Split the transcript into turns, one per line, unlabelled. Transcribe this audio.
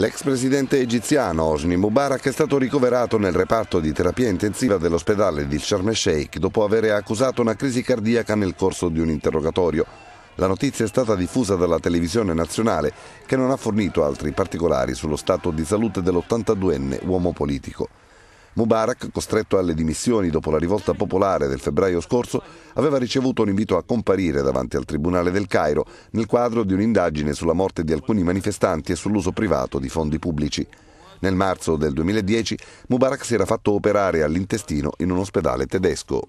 L'ex presidente egiziano Osni Mubarak è stato ricoverato nel reparto di terapia intensiva dell'ospedale di Sharm el Sheikh dopo aver accusato una crisi cardiaca nel corso di un interrogatorio. La notizia è stata diffusa dalla televisione nazionale che non ha fornito altri particolari sullo stato di salute dell'82enne uomo politico. Mubarak, costretto alle dimissioni dopo la rivolta popolare del febbraio scorso, aveva ricevuto un invito a comparire davanti al Tribunale del Cairo nel quadro di un'indagine sulla morte di alcuni manifestanti e sull'uso privato di fondi pubblici. Nel marzo del 2010 Mubarak si era fatto operare all'intestino in un ospedale tedesco.